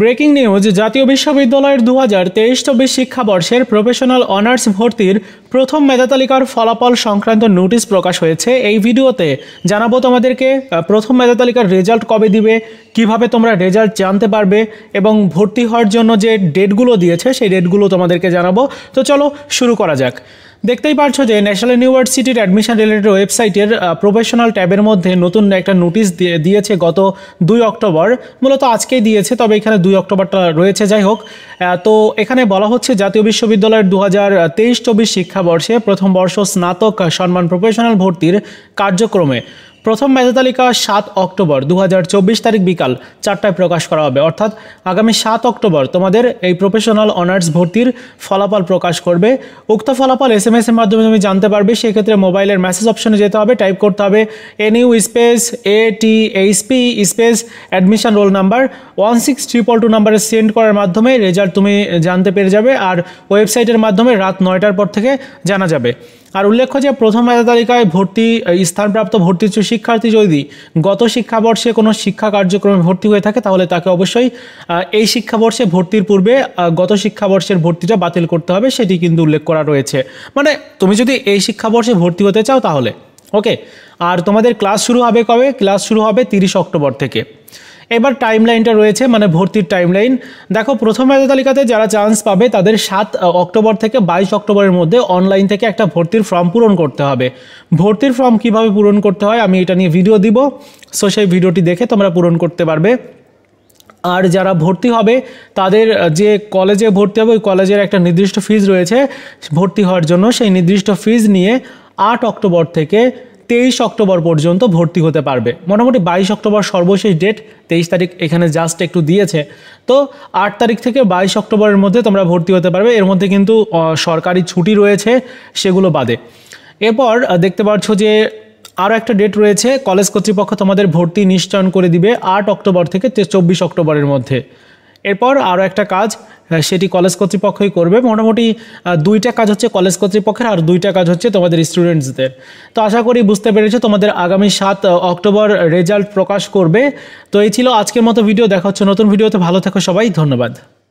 breaking news জাতীয় বিশ্ববিদ্যালয়ের দু হাজার তেইশ চব্বিশ শিক্ষাবর্ষের প্রফেশনাল অনার্স ভর্তির প্রথম মেধাতালিকার ফলাফল সংক্রান্ত নোটিশ প্রকাশ হয়েছে এই ভিডিওতে জানাবো তোমাদেরকে প্রথম মেধাতালিকার রেজাল্ট কবে দিবে কিভাবে তোমরা রেজাল্ট জানতে পারবে এবং ভর্তি হওয়ার জন্য যে ডেটগুলো দিয়েছে সেই ডেটগুলো তোমাদেরকে জানাবো তো চলো শুরু করা যাক দেখতেই পারছো যে ন্যাশনাল ইউনিভার্সিটির অ্যাডমিশন রিলেটেড ওয়েবসাইটের প্রফেশনাল ট্যাবের মধ্যে নতুন একটা নোটিশ দিয়েছে গত দুই অক্টোবর মূলত আজকেই দিয়েছে তবে এখানে দুই অক্টোবরটা রয়েছে যাই হোক তো এখানে বলা হচ্ছে জাতীয় বিশ্ববিদ্যালয়ের দু হাজার তেইশ চব্বিশ শিক্ষাবর্ষে প্রথম বর্ষ স্নাতক সম্মান প্রফেশনাল ভর্তির কার্যক্রমে প্রথম মেধা তালিকা সাত অক্টোবর দু তারিখ বিকাল চারটায় প্রকাশ করা হবে অর্থাৎ আগামী সাত অক্টোবর তোমাদের এই প্রফেশনাল অনার্স ভর্তির ফলাফল প্রকাশ করবে উক্ত ফলাফল এস এম এসের এর মাধ্যমে তুমি জানতে পারবে সেক্ষেত্রে মোবাইলের মেসেজ অপশনে যেতে হবে টাইপ করতে হবে N U space A T H P space admission roll number one six triple two নাম্বারে সেন্ড করার মাধ্যমে রেজাল্ট তুমি জানতে পেরে যাবে আর ওয়েবসাইটের মাধ্যমে রাত নয়টার পর থেকে জানা যাবে আর উল্লেখ্য যে প্রথম মেধা তালিকায় ভর্তি স্থানপ্রাপ্ত ভর্তি শিক্ষার্থী যদি গত শিক্ষাবর্ষে কোনো শিক্ষা কার্যক্রমে ভর্তি হয়ে থাকে তাহলে তাকে অবশ্যই এই শিক্ষাবর্ষে ভর্তির পূর্বে গত শিক্ষাবর্ষের ভর্তিটা বাতিল করতে হবে সেটি কিন্তু উল্লেখ করা রয়েছে মানে তুমি যদি এই শিক্ষাবর্ষে ভর্তি হতে চাও তাহলে ওকে আর তোমাদের ক্লাস শুরু হবে কবে ক্লাস শুরু হবে তিরিশ অক্টোবর থেকে এবার টাইম লাইনটা রয়েছে মানে ভর্তির টাইম লাইন দেখো প্রথম মেধা তালিকাতে যারা চান্স পাবে তাদের সাত অক্টোবর থেকে বাইশ অক্টোবরের মধ্যে অনলাইন থেকে একটা ভর্তির ফর্ম পূরণ করতে হবে ভর্তির ফর্ম কিভাবে পূরণ করতে হয় আমি এটা নিয়ে ভিডিও দিব সো সেই ভিডিওটি দেখে তোমরা পূরণ করতে পারবে আর যারা ভর্তি হবে তাদের যে কলেজে ভর্তি হবে ওই কলেজের একটা নির্দিষ্ট ফিজ রয়েছে ভর্তি হওয়ার জন্য সেই নির্দিষ্ট ফিজ নিয়ে আট অক্টোবর থেকে তেইশ অক্টোবর পর্যন্ত ভর্তি হতে পারবে মোটামুটি বাইশ অক্টোবর সর্বশেষ ডেট তেইশ তারিখ এখানে জাস্ট একটু দিয়েছে তো আট তারিখ থেকে বাইশ অক্টোবরের মধ্যে তোমরা ভর্তি হতে পারবে এর মধ্যে কিন্তু সরকারি ছুটি রয়েছে সেগুলো বাদে এরপর দেখতে পাচ্ছ যে আরও একটা ডেট রয়েছে কলেজ কর্তৃপক্ষ তোমাদের ভর্তি নিশ্চয়ন করে দিবে আট অক্টোবর থেকে চব্বিশ অক্টোবরের মধ্যে এরপর আরও একটা কাজ সেটি কলেজ কর্তৃপক্ষই করবে মোটামুটি দুইটা কাজ হচ্ছে কলেজ কর্তৃপক্ষের আর দুইটা কাজ হচ্ছে তোমাদের স্টুডেন্টসদের তো আশা করি বুঝতে পেরেছো তোমাদের আগামী সাত অক্টোবর রেজাল্ট প্রকাশ করবে তো এই ছিল আজকের মতো ভিডিও দেখা হচ্ছে নতুন ভিডিওতে ভালো থাকো সবাই ধন্যবাদ